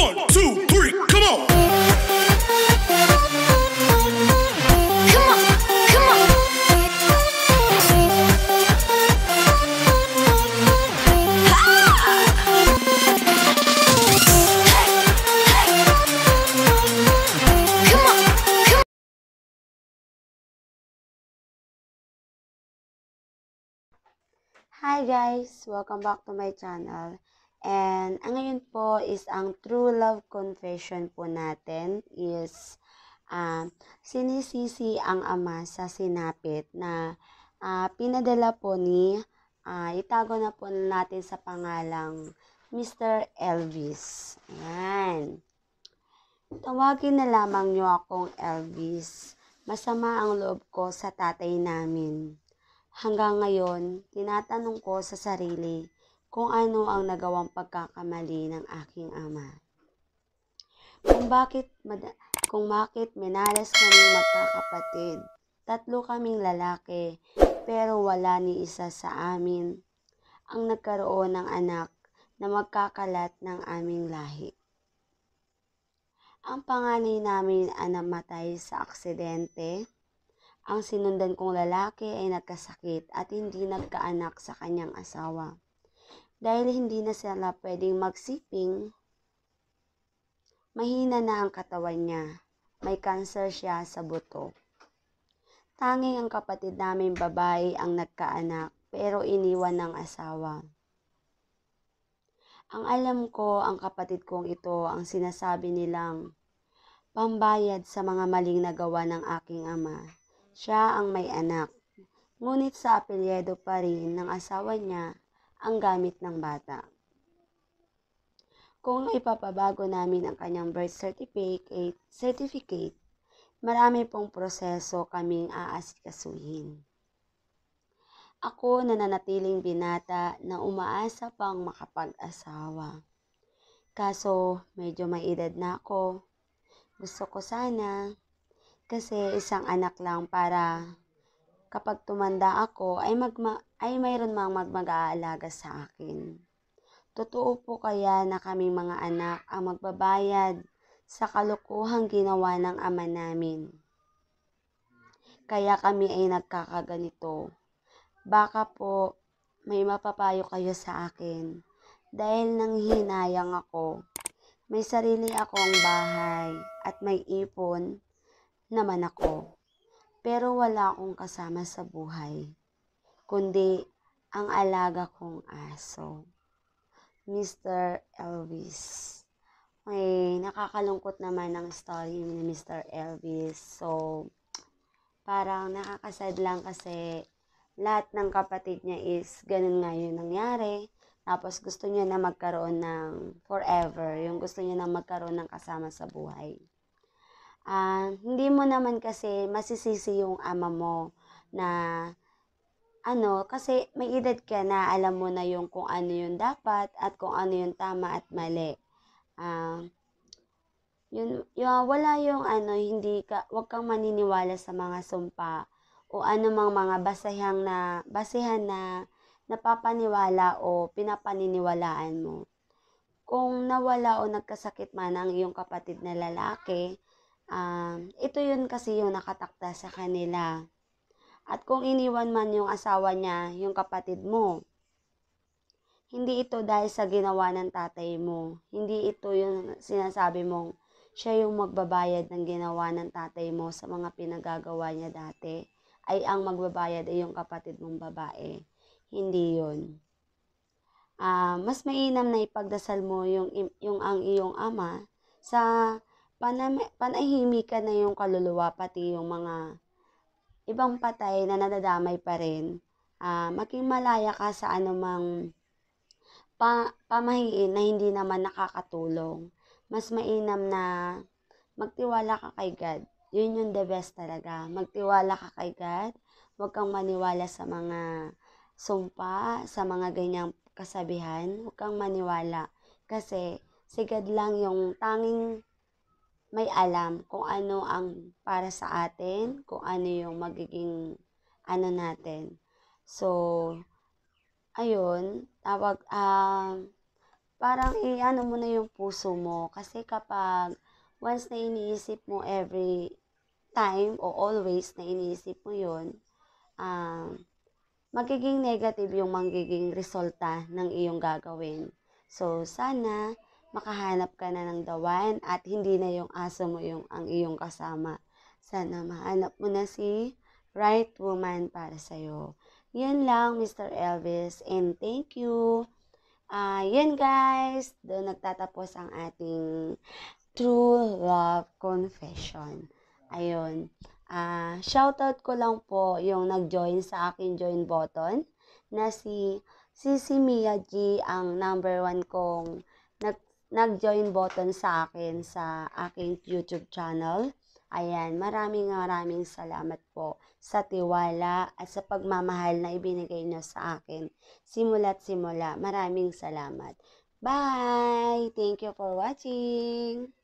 One, two, three, come on. Hi guys! Welcome back to my channel. And ang ah, ngayon po is ang true love confession po natin is uh, sinisisi ang ama sa sinapit na uh, pinadala po ni uh, itago na po natin sa pangalang Mr. Elvis. Ayan. Tawagin na lamang niyo akong Elvis. Masama ang loob ko sa tatay namin. Hanggang ngayon, tinatanong ko sa sarili, kung ano ang nagawang pagkakamali ng aking ama. Kung bakit, kung bakit minalas kami magkakapatid, tatlo kaming lalaki, pero wala ni isa sa amin ang nagkaroon ng anak na magkakalat ng aming lahi. Ang panganay namin ay namatay sa aksidente. Ang sinundan kong lalaki ay nagkasakit at hindi nagkaanak sa kanyang asawa. Dahil hindi na sila pwedeng magsiping, mahina na ang katawan niya. May cancer siya sa buto. Tanging ang kapatid namin babae ang nagkaanak pero iniwan ng asawa. Ang alam ko, ang kapatid kong ito ang sinasabi nilang pambayad sa mga maling nagawa ng aking ama. Siya ang may anak. Ngunit sa apelyedo pa rin ng asawa niya ang gamit ng bata. Kung ipapabago namin ang kanyang birth certificate, certificate marami pong proseso kaming aasikasuhin. Ako nananatiling binata na umaasa pang makapag-asawa. Kaso medyo may edad na ako. Gusto ko sana kasi isang anak lang para kapag tumanda ako ay magma ay mayroon mga mag-aalaga sa akin. Totoo po kaya na kami mga anak ang magbabayad sa kalukuhang ginawa ng ama namin. Kaya kami ay nagkakaganito. Baka po may mapapayo kayo sa akin dahil nang hinayang ako. May sarili akong bahay at may ipon naman ako. Pero wala akong kasama sa buhay kundi ang alaga kong aso. Mr. Elvis. May nakakalungkot naman ang story ni Mr. Elvis. So, parang nakakasad lang kasi lahat ng kapatid niya is ganun nga yung nangyari. Tapos gusto niya na magkaroon ng forever, yung gusto niya na magkaroon ng kasama sa buhay. Uh, hindi mo naman kasi masisisi yung ama mo na ano, kasi may edad ka na, alam mo na yung kung ano yung dapat at kung ano yung tama at mali. Ah, yun, yun, ah, wala yung ano, hindi ka, wag kang maniniwala sa mga sumpa o anumang mga basahang na, basihan na napapaniwala o pinapaniniwalaan mo. Kung nawala o nagkasakit man ang iyong kapatid na lalaki, um, ito yun kasi yung nakatakda sa kanila. At kung iniwan man yung asawa niya, yung kapatid mo. Hindi ito dahil sa ginawa ng tatay mo. Hindi ito yung sinasabi mong siya yung magbabayad ng ginawa ng tatay mo sa mga pinagagawa niya dati. Ay ang magbabayad ay yung kapatid mong babae. Hindi yon. Uh, ah, mas mainam na ipagdasal mo yung, yung ang iyong ama sa panahimikan na yung kaluluwa pati yung mga ibang patay na nadadamay pa rin. Uh, maging malaya ka sa anumang pa, pamahiin na hindi naman nakakatulong. Mas mainam na magtiwala ka kay God. Yun yung the best talaga. Magtiwala ka kay God. Huwag kang maniwala sa mga sumpa, sa mga ganyang kasabihan. Huwag kang maniwala. Kasi si God lang yung tanging may alam kung ano ang para sa atin, kung ano yung magiging ano natin. So, ayun, tawag, uh, parang i-ano mo na yung puso mo. Kasi kapag once na iniisip mo every time o always na iniisip mo yun, um, magiging negative yung magiging resulta ng iyong gagawin. So, sana makahanap ka na ng dawan at hindi na yung aso mo yung ang iyong kasama. Sana mahanap mo na si right woman para sa iyo. Yan lang, Mr. Elvis, and thank you. Uh, ah, yan guys, doon nagtatapos ang ating true love confession. Ayun. Ah, Uh, shoutout ko lang po yung nag-join sa akin join button na si Sisi Miyagi ang number one kong nag nag-join button sa akin sa aking YouTube channel. Ayan, maraming maraming salamat po sa tiwala at sa pagmamahal na ibinigay niyo sa akin. Simula't simula, maraming salamat. Bye! Thank you for watching!